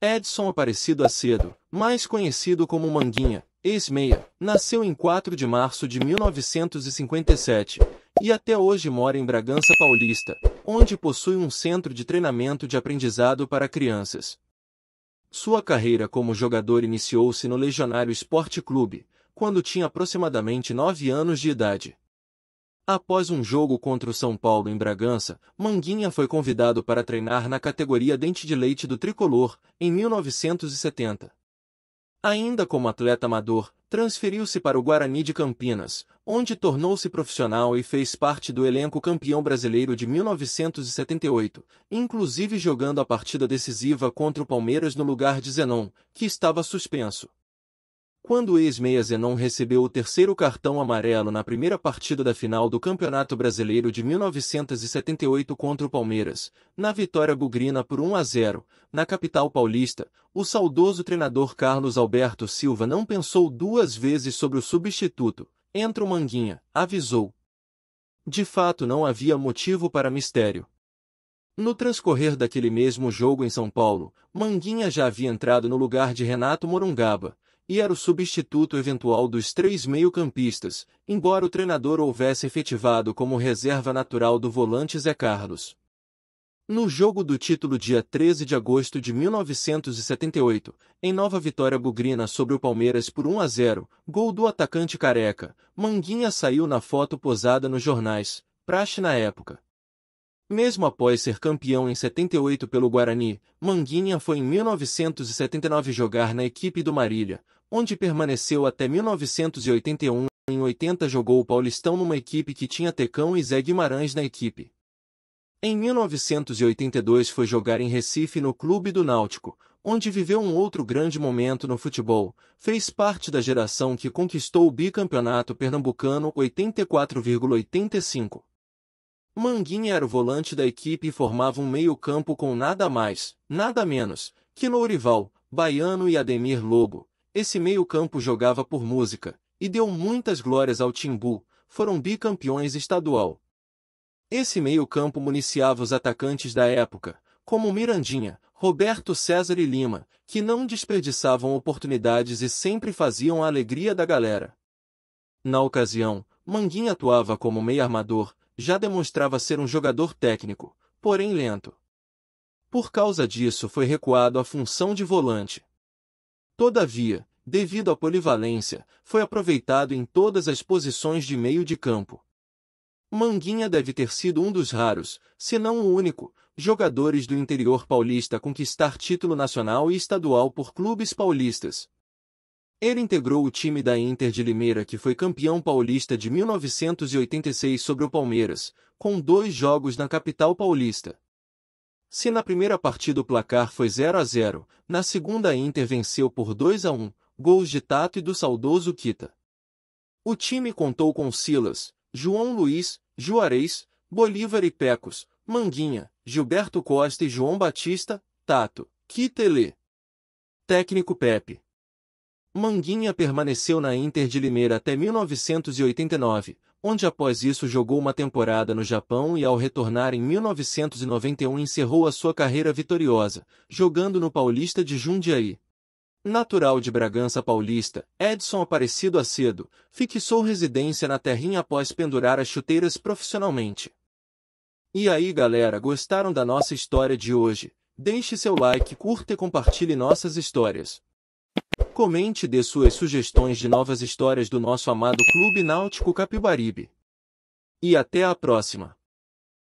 Edson Aparecido Acedo, mais conhecido como Manguinha, ex-meia, nasceu em 4 de março de 1957 e até hoje mora em Bragança Paulista, onde possui um centro de treinamento de aprendizado para crianças. Sua carreira como jogador iniciou-se no Legionário Esporte Clube, quando tinha aproximadamente 9 anos de idade. Após um jogo contra o São Paulo em Bragança, Manguinha foi convidado para treinar na categoria Dente de Leite do Tricolor, em 1970. Ainda como atleta amador, transferiu-se para o Guarani de Campinas, onde tornou-se profissional e fez parte do elenco campeão brasileiro de 1978, inclusive jogando a partida decisiva contra o Palmeiras no lugar de Zenon, que estava suspenso. Quando ex-meia Zenon recebeu o terceiro cartão amarelo na primeira partida da final do Campeonato Brasileiro de 1978 contra o Palmeiras, na vitória bugrina por 1 a 0, na capital paulista, o saudoso treinador Carlos Alberto Silva não pensou duas vezes sobre o substituto. Entra o Manguinha, avisou. De fato não havia motivo para mistério. No transcorrer daquele mesmo jogo em São Paulo, Manguinha já havia entrado no lugar de Renato Morungaba, e era o substituto eventual dos três meio-campistas, embora o treinador houvesse efetivado como reserva natural do volante Zé Carlos. No jogo do título dia 13 de agosto de 1978, em nova vitória bugrina sobre o Palmeiras por 1 a 0, gol do atacante careca, Manguinha saiu na foto posada nos jornais, praxe na época. Mesmo após ser campeão em 78 pelo Guarani, Manguinha foi em 1979 jogar na equipe do Marília, onde permaneceu até 1981. Em 80 jogou o Paulistão numa equipe que tinha Tecão e Zé Guimarães na equipe. Em 1982 foi jogar em Recife no Clube do Náutico, onde viveu um outro grande momento no futebol, fez parte da geração que conquistou o bicampeonato pernambucano 84,85. Manguinha era o volante da equipe e formava um meio-campo com nada mais, nada menos, que Lourival, Baiano e Ademir Lobo, esse meio-campo jogava por música, e deu muitas glórias ao Timbu, foram bicampeões estadual. Esse meio-campo municiava os atacantes da época, como Mirandinha, Roberto César e Lima, que não desperdiçavam oportunidades e sempre faziam a alegria da galera. Na ocasião, Manguinha atuava como meio armador, já demonstrava ser um jogador técnico, porém lento. Por causa disso foi recuado à função de volante. Todavia, devido à polivalência, foi aproveitado em todas as posições de meio de campo. Manguinha deve ter sido um dos raros, se não o único, jogadores do interior paulista a conquistar título nacional e estadual por clubes paulistas. Ele integrou o time da Inter de Limeira que foi campeão paulista de 1986 sobre o Palmeiras, com dois jogos na capital paulista. Se na primeira partida o placar foi 0 a 0, na segunda a Inter venceu por 2 a 1, gols de Tato e do saudoso Kita. O time contou com Silas, João Luiz, Juarez, Bolívar e Pecos, Manguinha, Gilberto Costa e João Batista, Tato, Kita e Lê. Técnico Pepe. Manguinha permaneceu na Inter de Limeira até 1989, onde após isso jogou uma temporada no Japão e ao retornar em 1991 encerrou a sua carreira vitoriosa, jogando no Paulista de Jundiaí. Natural de Bragança Paulista, Edson Aparecido Acedo, fixou residência na terrinha após pendurar as chuteiras profissionalmente. E aí galera, gostaram da nossa história de hoje? Deixe seu like, curta e compartilhe nossas histórias. Comente e dê suas sugestões de novas histórias do nosso amado Clube Náutico Capibaribe. E até a próxima!